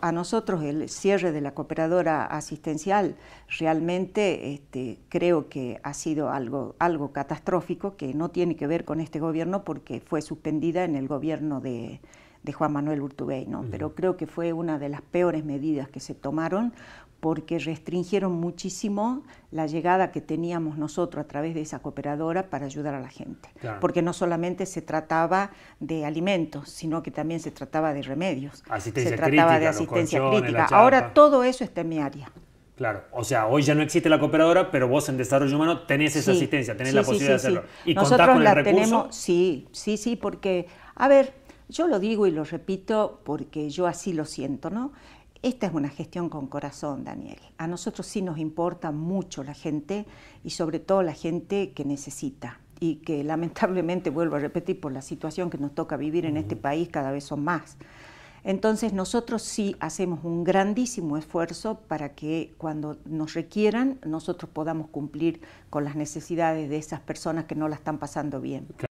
a nosotros el cierre de la cooperadora asistencial realmente este, creo que ha sido algo, algo catastrófico que no tiene que ver con este gobierno porque fue suspendida en el gobierno de, de Juan Manuel Urtubey, ¿no? pero creo que fue una de las peores medidas que se tomaron porque restringieron muchísimo la llegada que teníamos nosotros a través de esa cooperadora para ayudar a la gente. Porque no solamente se trataba de alimentos, sino que también se trataba de remedios. se trataba de asistencia crítica. Ahora todo eso está en mi área. Claro, o sea, hoy ya no existe la cooperadora, pero vos en desarrollo humano tenés esa asistencia, tenés la posibilidad de hacerlo. Y Nosotros con la Tenemos, sí, sí, sí, porque, a ver, yo lo digo y lo repito porque yo así lo siento, ¿no? Esta es una gestión con corazón, Daniel. A nosotros sí nos importa mucho la gente y sobre todo la gente que necesita y que lamentablemente, vuelvo a repetir, por la situación que nos toca vivir en este país cada vez son más. Entonces nosotros sí hacemos un grandísimo esfuerzo para que cuando nos requieran nosotros podamos cumplir con las necesidades de esas personas que no la están pasando bien.